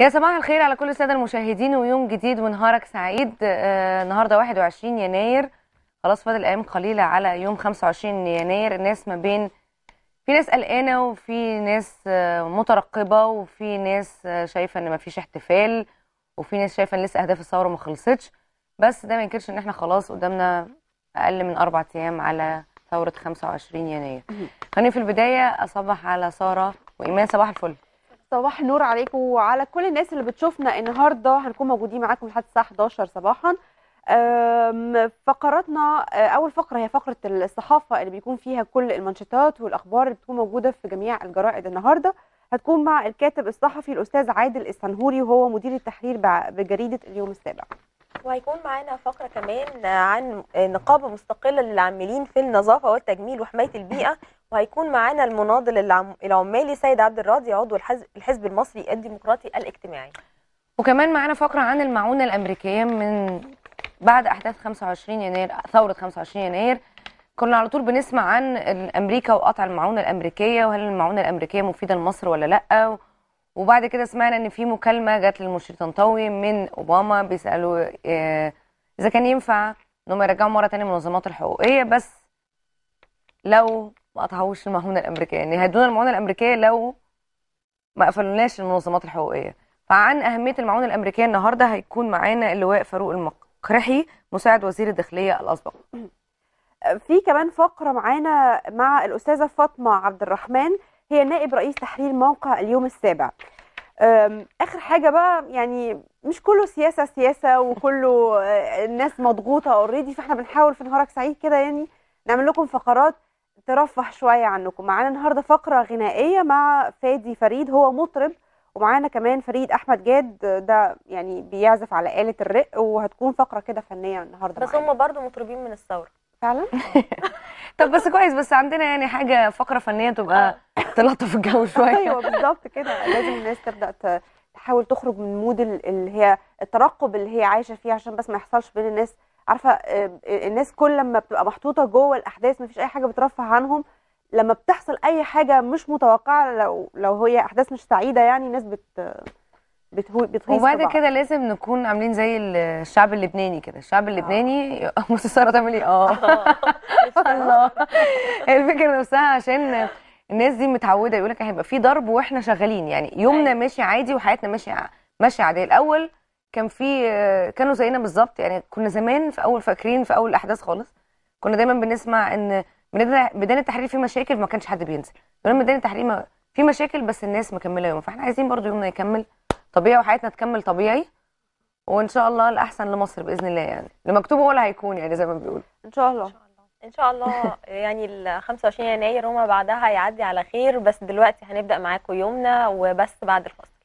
يا صباح الخير على كل الساده المشاهدين ويوم جديد ونهارك سعيد آه النهارده 21 يناير خلاص فاضل ايام قليله على يوم 25 يناير الناس ما بين في ناس قلقانه وفي ناس آه، مترقبه وفي ناس آه، شايفه ان ما فيش احتفال وفي ناس شايفه ان لسه اهداف الثوره ما خلصتش بس ده ما ينكرش ان احنا خلاص قدامنا اقل من اربع ايام على ثوره 25 يناير خليني في البدايه اصبح على ساره وايمان صباح الفل صباح النور عليكم وعلى كل الناس اللي بتشوفنا النهارده هنكون موجودين معاكم لحد الساعه 11 صباحا فقراتنا أه، اول فقره هي فقره الصحافه اللي بيكون فيها كل المنشطات والاخبار اللي بتكون موجوده في جميع الجرائد النهارده هتكون مع الكاتب الصحفي الاستاذ عادل السنهوري وهو مدير التحرير بجريده اليوم السابع وهيكون معانا فقره كمان عن نقابه مستقله للعاملين في النظافه والتجميل وحمايه البيئه وهيكون معانا المناضل العمالي سيد عبد الراضي عضو الحزب المصري الديمقراطي الاجتماعي وكمان معانا فقره عن المعونه الامريكيه من بعد احداث 25 يناير ثوره 25 يناير كنا على طول بنسمع عن امريكا وقطع المعونه الامريكيه وهل المعونه الامريكيه مفيده لمصر ولا لا وبعد كده سمعنا ان في مكالمه جت للمشير طنطاوي من اوباما بيسالوا آه، اذا كان ينفع انهم يرجعوا مره ثانيه المنظمات الحقوقيه بس لو ما قطعوش المعونه الامريكيه يعني هيدونا المعونه الامريكيه لو ما قفلناش المنظمات الحقوقيه فعن اهميه المعونه الامريكيه النهارده هيكون معانا اللواء فاروق المقرحي مساعد وزير الداخليه الاسبق في كمان فقره معانا مع الاستاذه فاطمه عبد الرحمن هي نائب رئيس تحرير موقع اليوم السابع اخر حاجه بقى يعني مش كله سياسه سياسه وكله آه، الناس مضغوطه اوريدي فاحنا بنحاول في نهارك سعيد كده يعني نعمل لكم فقرات ترفه شويه عنكم معانا النهارده فقره غنائيه مع فادي فريد هو مطرب ومعانا كمان فريد احمد جاد ده يعني بيعزف على اله الرق وهتكون فقره كده فنيه النهارده بس هم برضو مطربين من الثوره فعلا طب بس كويس بس عندنا يعني حاجه فقره فنيه تبقى آه. تلطف الجو شويه ايوه بالظبط كده لازم الناس تبدا تحاول تخرج من مود اللي هي الترقب اللي هي عايشه فيه عشان بس ما يحصلش بين الناس عارفه آه، الناس كل لما بتبقى محطوطه جوه الاحداث مفيش اي حاجه بترفه عنهم لما بتحصل اي حاجه مش متوقعه لو لو هي احداث مش سعيده يعني الناس بت بتهيص وبعد كده لازم نكون عاملين زي الشعب اللبناني كده الشعب آه. اللبناني بصي ساره تعمل ايه اه, آه. الله الفكره نفسها عشان الناس دي متعوده يقول لك هيبقى في ضرب واحنا شغالين يعني يومنا أيوة. ماشي عادي وحياتنا ماشيه ماشيه عادي الاول كان في كانوا زينا بالظبط يعني كنا زمان في اول فاكرين في اول الاحداث خالص كنا دايما بنسمع ان ميدان التحرير فيه مشاكل ما كانش حد بينزل دول ميدان التحرير ما في مشاكل بس الناس مكمله يومها فاحنا عايزين برضو يومنا يكمل طبيعي وحياتنا تكمل طبيعي وان شاء الله الاحسن لمصر باذن الله يعني اللي مكتوب هو اللي هيكون يعني زي ما بيقولوا ان شاء الله ان شاء الله يعني ال 25 يناير وما بعدها يعدي على خير بس دلوقتي هنبدا معاكم يومنا وبس بعد الفصل